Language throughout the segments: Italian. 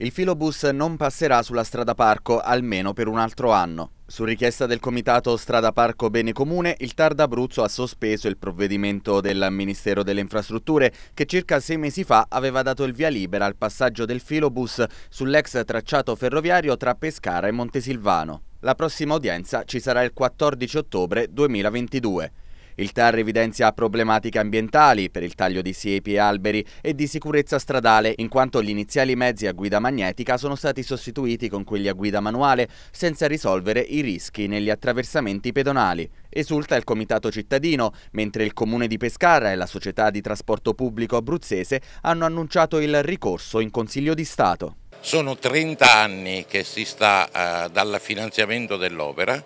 Il filobus non passerà sulla strada parco almeno per un altro anno. Su richiesta del Comitato Strada Parco Bene Comune, il Tarda Abruzzo ha sospeso il provvedimento del Ministero delle Infrastrutture che circa sei mesi fa aveva dato il via libera al passaggio del filobus sull'ex tracciato ferroviario tra Pescara e Montesilvano. La prossima udienza ci sarà il 14 ottobre 2022. Il TAR evidenzia problematiche ambientali per il taglio di siepi e alberi e di sicurezza stradale in quanto gli iniziali mezzi a guida magnetica sono stati sostituiti con quelli a guida manuale senza risolvere i rischi negli attraversamenti pedonali. Esulta il Comitato Cittadino, mentre il Comune di Pescara e la Società di Trasporto Pubblico Abruzzese hanno annunciato il ricorso in Consiglio di Stato. Sono 30 anni che si sta eh, dal finanziamento dell'opera,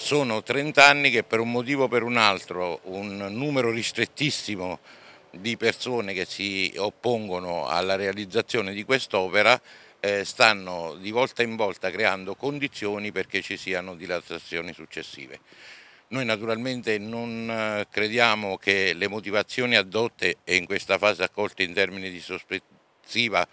sono 30 anni che per un motivo o per un altro un numero ristrettissimo di persone che si oppongono alla realizzazione di quest'opera eh, stanno di volta in volta creando condizioni perché ci siano dilatazioni successive. Noi naturalmente non eh, crediamo che le motivazioni adotte e in questa fase accolte in termini di sospensiva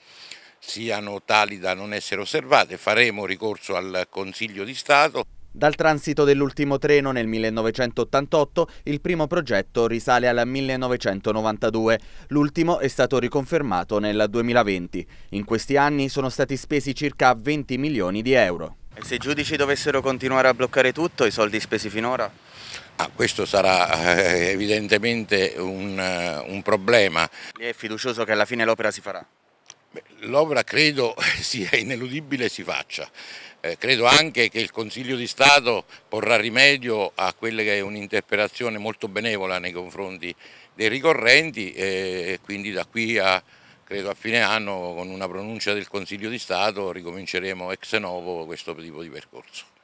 siano tali da non essere osservate, faremo ricorso al Consiglio di Stato. Dal transito dell'ultimo treno nel 1988 il primo progetto risale al 1992, l'ultimo è stato riconfermato nel 2020. In questi anni sono stati spesi circa 20 milioni di euro. E se i giudici dovessero continuare a bloccare tutto, i soldi spesi finora? Ah, questo sarà eh, evidentemente un, eh, un problema. Lei è fiducioso che alla fine l'opera si farà? L'opera credo sia ineludibile e si faccia. Eh, credo anche che il Consiglio di Stato porrà rimedio a quella che è un'interpretazione molto benevola nei confronti dei ricorrenti e quindi da qui a, credo a fine anno con una pronuncia del Consiglio di Stato ricominceremo ex novo questo tipo di percorso.